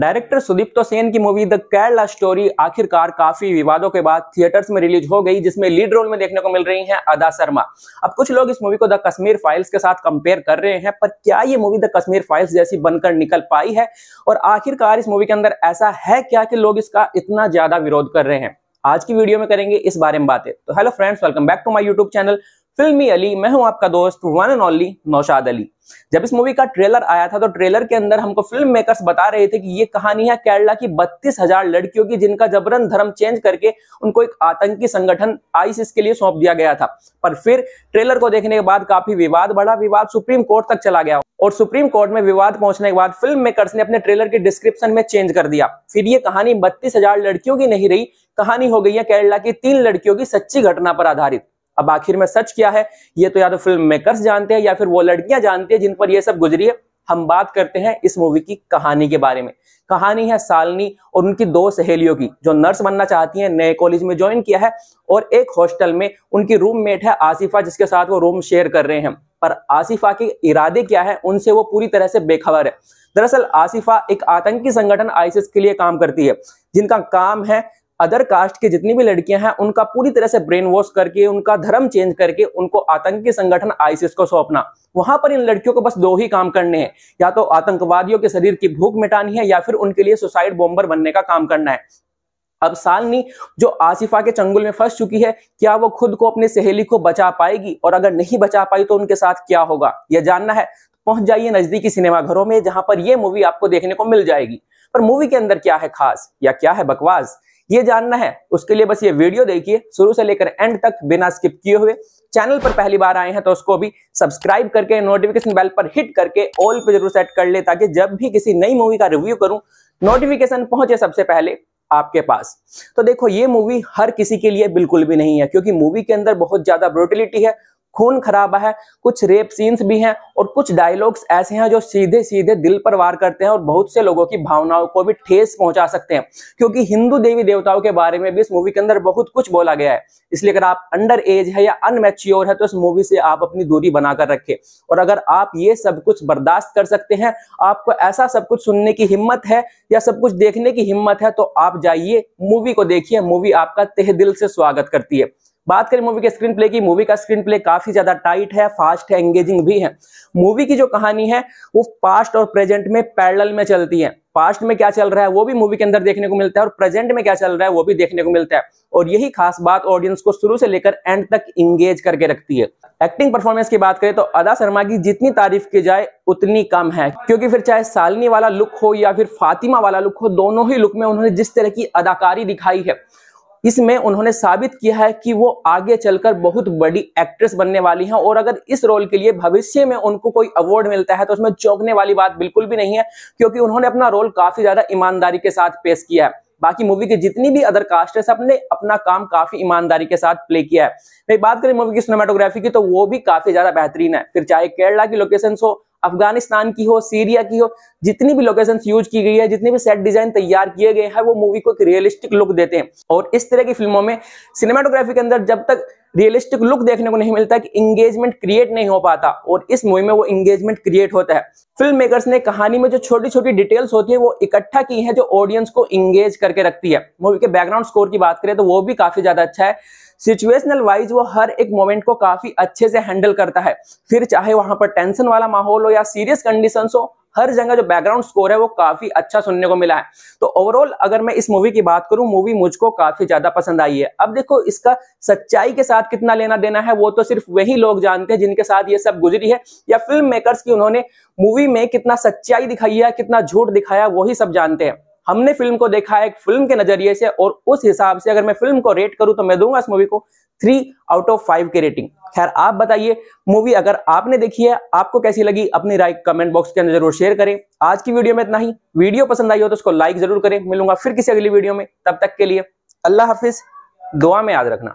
director तो सेन की movie the Kerala story आखिरकार काफी विवादों के बाद थिएटर्स में रिलीज हो गई जिसमें लीड रोल में देखने को मिल रही हैं अदा शर्मा अब कुछ लोग इस मूवी को द कश्मीर फाइल्स के साथ कंपेयर कर रहे हैं पर क्या ये मूवी द कश्मीर फाइल्स जैसी बनकर निकल पाई है और आखिरकार इस मूवी के अंदर ऐसा है क्या कि लोग इसका इतना ज्यादा विरोध कर रहे हैं आज की वीडियो में करेंगे इस बारे में बातें तो hello friends welcome back to my YouTube channel Filmi Ali मैं हूं आपका दोस्त one and only Naushad Ali जब इस मूवी का ट्रेलर आया था तो ट्रेलर के अंदर हमको फिल्म मेकर्स बता रहे थे कि ये कहानी है केरला की बत्तीस हजार लड़कियों की जिनका जबरन धर्म चेंज करके उनको एक आतंकी संगठन आईसिस के लिए सौंप दिया गया था पर फिर ट्रेलर को देखने के बाद काफी विवाद बड़ा विवाद सुप्रीम कोर्ट तक चला गया और सुप्रीम कोर्ट में विवाद पहुंचने के बाद फिल्म मेकर्स ने अपने ट्रेलर के डिस्क्रिप्शन में चेंज कर दिया फिर ये कहानी बत्तीस लड़कियों की नहीं रही कहानी हो गई है केरला की तीन लड़कियों की सच्ची घटना पर आधारित अब आखिर में सच क्या है ये तो या तो फिल्म मेकर्स जानते हैं या फिर वो लड़कियां जानती हैं जिन पर यह सब गुजरी है हम बात करते हैं इस मूवी की कहानी के बारे में कहानी है सालनी और उनकी दो सहेलियों की जो नर्स बनना चाहती हैं नए कॉलेज में ज्वाइन किया है और एक हॉस्टल में उनकी रूममेट है आसिफा जिसके साथ वो रूम शेयर कर रहे हैं पर आसिफा के इरादे क्या है उनसे वो पूरी तरह से बेखबर है दरअसल आसिफा एक आतंकी संगठन आईसीस के लिए काम करती है जिनका काम है अदर कास्ट की जितनी भी लड़कियां हैं उनका पूरी तरह से ब्रेन वॉश करके उनका धर्म चेंज करके उनको आतंकी संगठन आईसीएस को सौंपना वहां पर इन लड़कियों को बस दो ही काम करने हैं या तो आतंकवादियों के शरीर की भूख मिटानी है या फिर उनके लिए सुसाइड बॉम्बर बनने का काम करना है अब सालनी जो आसिफा के चंगुल में फंस चुकी है क्या वो खुद को अपनी सहेली को बचा पाएगी और अगर नहीं बचा पाई तो उनके साथ क्या होगा यह जानना है पहुंच जाइए नजदीकी सिनेमाघरों में जहां पर यह मूवी आपको देखने को मिल जाएगी पर मूवी के अंदर क्या है खास या क्या है बकवास ये जानना है उसके लिए बस ये वीडियो देखिए शुरू से लेकर एंड तक बिना स्किप किए हुए चैनल पर पहली बार आए हैं तो उसको भी सब्सक्राइब करके नोटिफिकेशन बेल पर हिट करके ऑल पे जरूर सेट कर ले ताकि जब भी किसी नई मूवी का रिव्यू करूं नोटिफिकेशन पहुंचे सबसे पहले आपके पास तो देखो ये मूवी हर किसी के लिए बिल्कुल भी नहीं है क्योंकि मूवी के अंदर बहुत ज्यादा ब्रोटिलिटी है खून खराब है कुछ रेप सीन्स भी हैं और कुछ डायलॉग्स ऐसे हैं जो सीधे सीधे दिल पर वार करते हैं और बहुत से लोगों की भावनाओं को भी ठेस पहुंचा सकते हैं क्योंकि हिंदू देवी देवताओं के बारे में भी इस मूवी के अंदर बहुत कुछ बोला गया है इसलिए अगर आप अंडर एज है या अनमेच्योर है तो इस मूवी से आप अपनी दूरी बनाकर रखें और अगर आप ये सब कुछ बर्दाश्त कर सकते हैं आपको ऐसा सब कुछ सुनने की हिम्मत है या सब कुछ देखने की हिम्मत है तो आप जाइए मूवी को देखिए मूवी आपका तेह दिल से स्वागत करती है बात करें मूवी के स्क्रीन प्ले की मूवी का स्क्रीन प्ले काफी ज्यादा टाइट है फास्ट है एंगेजिंग भी है मूवी की जो कहानी है वो पास्ट और प्रेजेंट में पैरल में चलती है पास्ट में क्या चल रहा है वो भी मूवी के अंदर देखने को मिलता है और प्रेजेंट में क्या चल रहा है वो भी देखने को मिलता है और यही खास बात ऑडियंस को शुरू से लेकर एंड तक इंगेज करके रखती है एक्टिंग परफॉर्मेंस की बात करें तो अदा शर्मा की जितनी तारीफ की जाए उतनी कम है क्योंकि फिर चाहे सालनी वाला लुक हो या फिर फातिमा वाला लुक हो दोनों ही लुक में उन्होंने जिस तरह की अदाकारी दिखाई है इसमें उन्होंने साबित किया है कि वो आगे चलकर बहुत बड़ी एक्ट्रेस बनने वाली हैं और अगर इस रोल के लिए भविष्य में उनको कोई अवार्ड मिलता है तो उसमें चौंकने वाली बात बिल्कुल भी नहीं है क्योंकि उन्होंने अपना रोल काफी ज्यादा ईमानदारी के साथ पेश किया है बाकी मूवी के जितनी भी अदर कास्ट है सबने अपना काम काफी ईमानदारी के साथ प्ले किया है वही बात करें मूवी की सिनेमाटोग्राफी की तो वो भी काफी ज्यादा बेहतरीन है फिर चाहे केरला की लोकेशन हो अफगानिस्तान की हो सीरिया की हो जितनी भी लोकेशन यूज की गई है जितने भी सेट डिजाइन तैयार किए गए हैं वो मूवी को एक रियलिस्टिक लुक देते हैं और इस तरह की फिल्मों में सिनेमाटोग्राफी के अंदर जब तक रियलिस्टिक लुक देखने को नहीं मिलता कि इंगेजमेंट क्रिएट नहीं हो पाता और इस मूवी में वो इंगेजमेंट क्रिएट होता है फिल्म मेकर्स ने कहानी में जो छोटी छोटी डिटेल्स होती है वो इकट्ठा की है जो ऑडियंस को इंगेज करके रखती है मूवी के बैकग्राउंड स्कोर की बात करें तो वो भी काफी ज्यादा अच्छा है सिचुएशनल वाइज वो हर एक मोमेंट को काफी अच्छे से हैंडल करता है फिर चाहे वहां पर टेंशन वाला माहौल हो या सीरियस कंडीशन हो हर जगह जो बैकग्राउंड स्कोर है वो काफी अच्छा सुनने को मिला है तो ओवरऑल अगर मैं इस मूवी की बात करूं मूवी मुझको काफी ज्यादा पसंद आई है अब देखो इसका सच्चाई के साथ कितना लेना देना है वो तो सिर्फ वही लोग जानते हैं जिनके साथ ये सब गुजरी है या फिल्म मेकर्स की उन्होंने मूवी में कितना सच्चाई दिखाई है कितना झूठ दिखाया वही सब जानते हैं हमने फिल्म को देखा है एक फिल्म के नजरिए से और उस हिसाब से अगर मैं फिल्म को रेट करूं तो मैं दूंगा इस मूवी को थ्री आउट ऑफ फाइव की रेटिंग खैर आप बताइए मूवी अगर आपने देखी है आपको कैसी लगी अपनी राय कमेंट बॉक्स के अंदर जरूर शेयर करें आज की वीडियो में इतना ही वीडियो पसंद आई हो तो उसको लाइक जरूर करें मिलूंगा फिर किसी अगली वीडियो में तब तक के लिए अल्लाह हाफिज दुआ में याद रखना